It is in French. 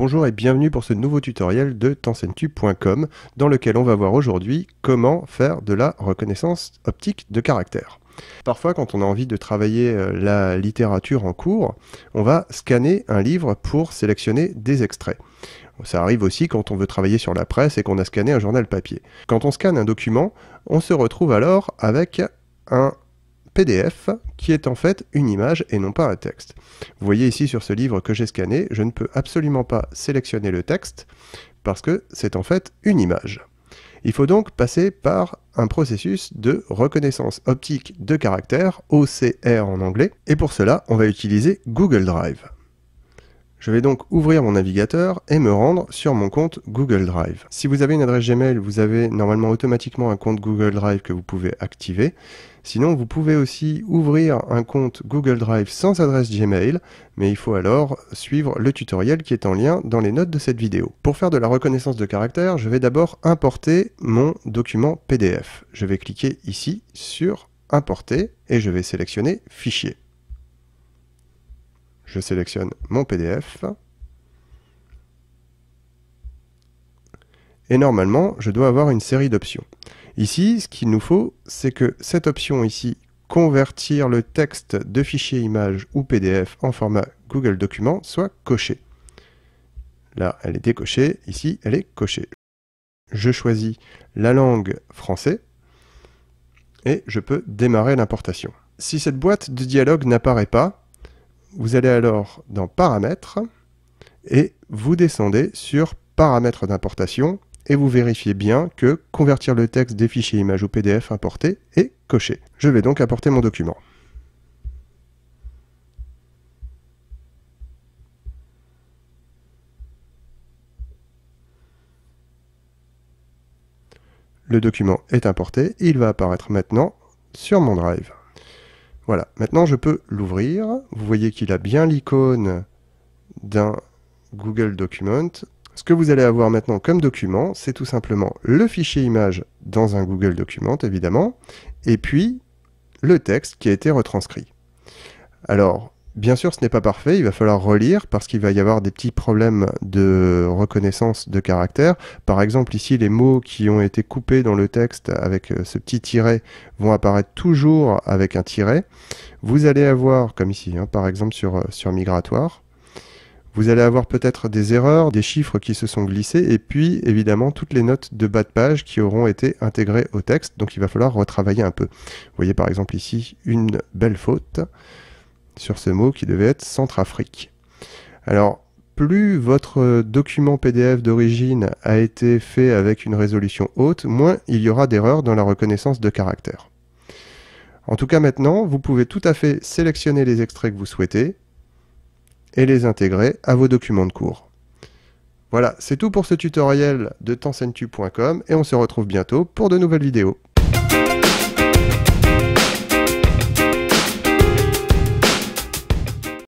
Bonjour et bienvenue pour ce nouveau tutoriel de tensentu.com dans lequel on va voir aujourd'hui comment faire de la reconnaissance optique de caractère. Parfois, quand on a envie de travailler euh, la littérature en cours, on va scanner un livre pour sélectionner des extraits. Ça arrive aussi quand on veut travailler sur la presse et qu'on a scanné un journal papier. Quand on scanne un document, on se retrouve alors avec un PDF qui est en fait une image et non pas un texte. Vous voyez ici sur ce livre que j'ai scanné, je ne peux absolument pas sélectionner le texte parce que c'est en fait une image. Il faut donc passer par un processus de reconnaissance optique de caractère OCR en anglais, et pour cela on va utiliser Google Drive. Je vais donc ouvrir mon navigateur et me rendre sur mon compte Google Drive. Si vous avez une adresse Gmail, vous avez normalement automatiquement un compte Google Drive que vous pouvez activer. Sinon, vous pouvez aussi ouvrir un compte Google Drive sans adresse Gmail, mais il faut alors suivre le tutoriel qui est en lien dans les notes de cette vidéo. Pour faire de la reconnaissance de caractère, je vais d'abord importer mon document PDF. Je vais cliquer ici sur Importer et je vais sélectionner Fichier. Je sélectionne mon PDF. Et normalement, je dois avoir une série d'options. Ici, ce qu'il nous faut, c'est que cette option ici, convertir le texte de fichier image ou PDF en format Google Document, soit cochée. Là, elle est décochée. Ici, elle est cochée. Je choisis la langue français et je peux démarrer l'importation. Si cette boîte de dialogue n'apparaît pas, vous allez alors dans Paramètres et vous descendez sur Paramètres d'importation et vous vérifiez bien que Convertir le texte des fichiers images ou PDF importés est coché. Je vais donc apporter mon document. Le document est importé, il va apparaître maintenant sur mon drive. Voilà, maintenant je peux l'ouvrir. Vous voyez qu'il a bien l'icône d'un Google Document. Ce que vous allez avoir maintenant comme document, c'est tout simplement le fichier image dans un Google Document, évidemment, et puis le texte qui a été retranscrit. Alors, Bien sûr, ce n'est pas parfait, il va falloir relire parce qu'il va y avoir des petits problèmes de reconnaissance de caractère. Par exemple, ici, les mots qui ont été coupés dans le texte avec euh, ce petit tiret vont apparaître toujours avec un tiret. Vous allez avoir, comme ici, hein, par exemple sur, euh, sur migratoire, vous allez avoir peut-être des erreurs, des chiffres qui se sont glissés, et puis évidemment toutes les notes de bas de page qui auront été intégrées au texte, donc il va falloir retravailler un peu. Vous voyez par exemple ici une belle faute sur ce mot qui devait être Centrafrique. Alors, plus votre document PDF d'origine a été fait avec une résolution haute, moins il y aura d'erreurs dans la reconnaissance de caractères. En tout cas maintenant, vous pouvez tout à fait sélectionner les extraits que vous souhaitez et les intégrer à vos documents de cours. Voilà, c'est tout pour ce tutoriel de tensentu.com et on se retrouve bientôt pour de nouvelles vidéos.